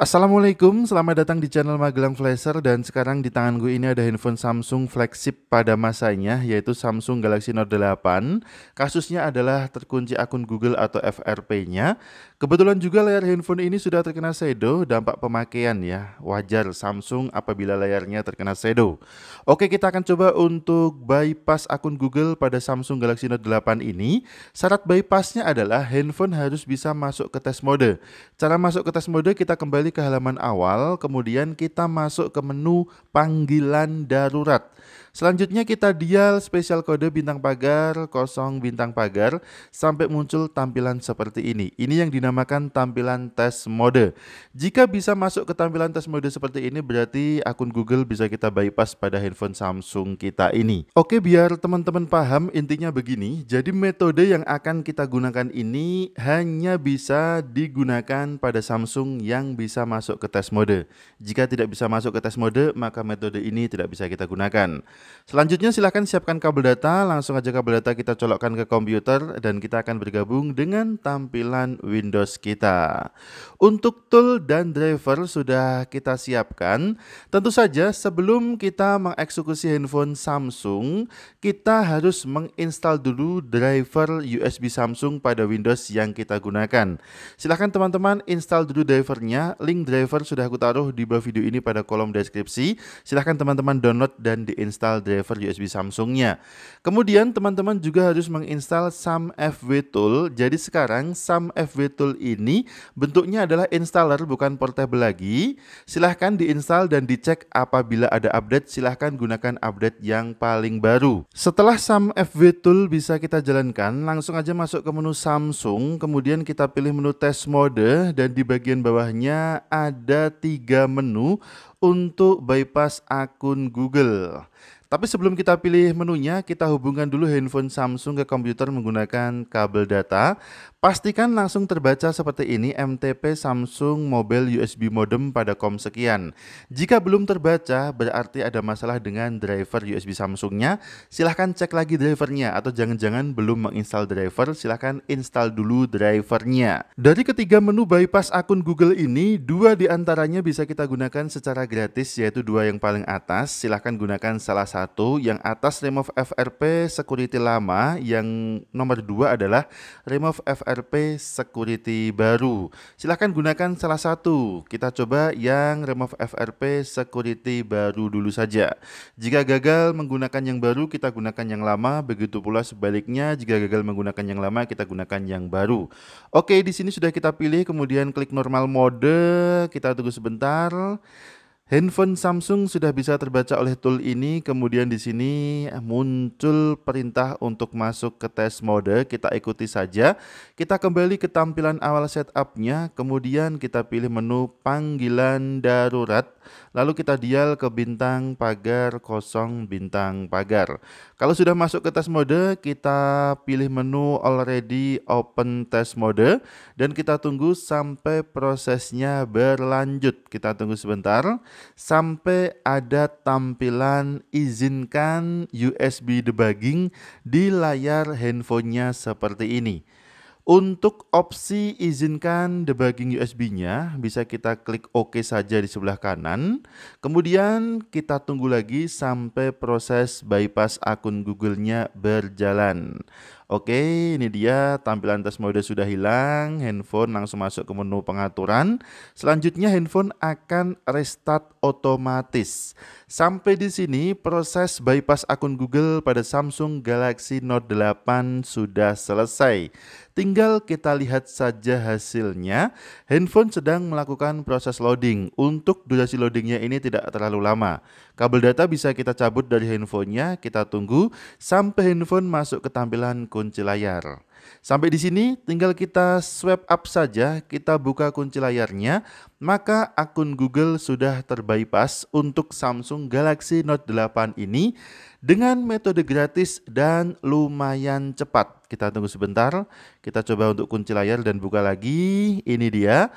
Assalamualaikum, selamat datang di channel Magelang Flasher dan sekarang di tangan gue ini ada handphone Samsung flagship pada masanya yaitu Samsung Galaxy Note 8. Kasusnya adalah terkunci akun Google atau FRP-nya. Kebetulan juga layar handphone ini sudah terkena sedo, dampak pemakaian ya. Wajar Samsung apabila layarnya terkena sedo. Oke, kita akan coba untuk bypass akun Google pada Samsung Galaxy Note 8 ini. Syarat bypassnya adalah handphone harus bisa masuk ke tes mode. Cara masuk ke tes mode kita kembali kembali ke halaman awal, kemudian kita masuk ke menu panggilan darurat. Selanjutnya kita dial spesial kode bintang pagar, kosong bintang pagar, sampai muncul tampilan seperti ini. Ini yang dinamakan tampilan tes mode. Jika bisa masuk ke tampilan tes mode seperti ini, berarti akun Google bisa kita bypass pada handphone Samsung kita ini. Oke, biar teman-teman paham intinya begini, jadi metode yang akan kita gunakan ini hanya bisa digunakan pada Samsung yang bisa masuk ke tes mode. Jika tidak bisa masuk ke tes mode, maka metode ini tidak bisa kita gunakan. Selanjutnya silahkan siapkan kabel data, langsung aja kabel data kita colokkan ke komputer dan kita akan bergabung dengan tampilan Windows kita. Untuk tool dan driver sudah kita siapkan. Tentu saja sebelum kita mengeksekusi handphone Samsung, kita harus menginstal dulu driver USB Samsung pada Windows yang kita gunakan. Silahkan teman-teman install dulu drivernya, link driver sudah aku taruh di bawah video ini pada kolom deskripsi. Silahkan teman-teman download dan diinstal menginstal driver USB Samsungnya. Kemudian teman-teman juga harus menginstal Sam FW Tool. Jadi sekarang Sam FW Tool ini bentuknya adalah installer bukan portable lagi. Silahkan diinstal dan dicek apabila ada update silahkan gunakan update yang paling baru. Setelah Sam FW Tool bisa kita jalankan, langsung aja masuk ke menu Samsung, kemudian kita pilih menu test mode dan di bagian bawahnya ada tiga menu untuk bypass akun Google. Tapi sebelum kita pilih menunya, kita hubungkan dulu handphone Samsung ke komputer menggunakan kabel data. Pastikan langsung terbaca seperti ini MTP Samsung Mobile USB Modem pada kom sekian. Jika belum terbaca, berarti ada masalah dengan driver USB Samsungnya. Silahkan cek lagi drivernya atau jangan-jangan belum menginstal driver, silahkan install dulu drivernya. Dari ketiga menu bypass akun Google ini, dua diantaranya bisa kita gunakan secara gratis, yaitu dua yang paling atas. Silahkan gunakan salah satu satu, yang atas remove FRP security lama, yang nomor dua adalah remove FRP security baru. Silahkan gunakan salah satu. Kita coba yang remove FRP security baru dulu saja. Jika gagal menggunakan yang baru, kita gunakan yang lama. Begitu pula sebaliknya, jika gagal menggunakan yang lama, kita gunakan yang baru. Oke, di sini sudah kita pilih, kemudian klik normal mode, kita tunggu sebentar. Handphone Samsung sudah bisa terbaca oleh tool ini, kemudian di sini muncul perintah untuk masuk ke tes mode, kita ikuti saja. Kita kembali ke tampilan awal setupnya, kemudian kita pilih menu panggilan darurat, lalu kita dial ke bintang pagar kosong bintang pagar. Kalau sudah masuk ke tes mode, kita pilih menu already open test mode, dan kita tunggu sampai prosesnya berlanjut. Kita tunggu sebentar sampai ada tampilan izinkan USB debugging di layar handphonenya seperti ini. Untuk opsi izinkan debugging USB-nya bisa kita klik OK saja di sebelah kanan. Kemudian kita tunggu lagi sampai proses bypass akun Google-nya berjalan. Oke, ini dia tampilan tes mode sudah hilang, handphone langsung masuk ke menu pengaturan. Selanjutnya handphone akan restart otomatis. Sampai di sini proses bypass akun Google pada Samsung Galaxy Note 8 sudah selesai. Tinggal kita lihat saja hasilnya. Handphone sedang melakukan proses loading. Untuk durasi loadingnya ini tidak terlalu lama. Kabel data bisa kita cabut dari handphonenya, kita tunggu sampai handphone masuk ke tampilan kunci layar. Sampai di sini tinggal kita swipe up saja, kita buka kunci layarnya, maka akun Google sudah terbypass untuk Samsung Galaxy Note 8 ini dengan metode gratis dan lumayan cepat. Kita tunggu sebentar. Kita coba untuk kunci layar dan buka lagi. Ini dia.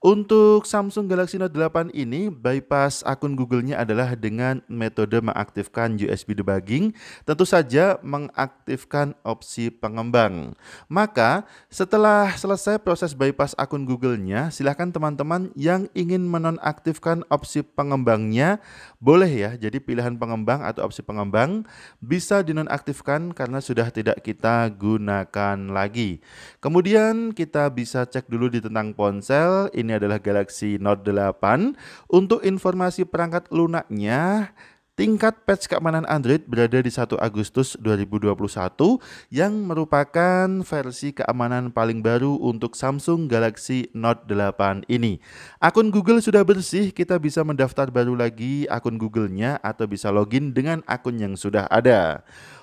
Untuk Samsung Galaxy Note 8 ini, bypass akun Google-nya adalah dengan metode mengaktifkan USB debugging. Tentu saja mengaktifkan opsi pengembang. Maka setelah selesai proses bypass akun Google-nya, silahkan teman-teman yang ingin menonaktifkan opsi pengembangnya, boleh ya. Jadi pilihan pengembang atau opsi pengembang bisa dinonaktifkan karena sudah tidak kita gunakan digunakan lagi. Kemudian kita bisa cek dulu di tentang ponsel, ini adalah Galaxy Note 8. Untuk informasi perangkat lunaknya, Tingkat patch keamanan Android berada di 1 Agustus 2021 yang merupakan versi keamanan paling baru untuk Samsung Galaxy Note 8 ini. Akun Google sudah bersih, kita bisa mendaftar baru lagi akun Google-nya atau bisa login dengan akun yang sudah ada.